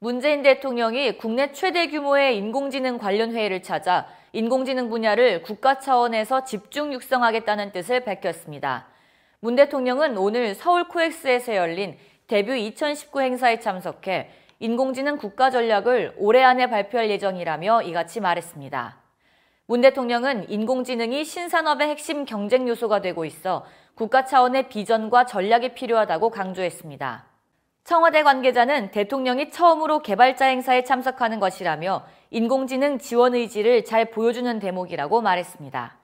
문재인 대통령이 국내 최대 규모의 인공지능 관련 회의를 찾아 인공지능 분야를 국가 차원에서 집중 육성하겠다는 뜻을 밝혔습니다. 문 대통령은 오늘 서울 코엑스에서 열린 데뷔 2019 행사에 참석해 인공지능 국가 전략을 올해 안에 발표할 예정이라며 이같이 말했습니다. 문 대통령은 인공지능이 신산업의 핵심 경쟁 요소가 되고 있어 국가 차원의 비전과 전략이 필요하다고 강조했습니다. 청와대 관계자는 대통령이 처음으로 개발자 행사에 참석하는 것이라며 인공지능 지원 의지를 잘 보여주는 대목이라고 말했습니다.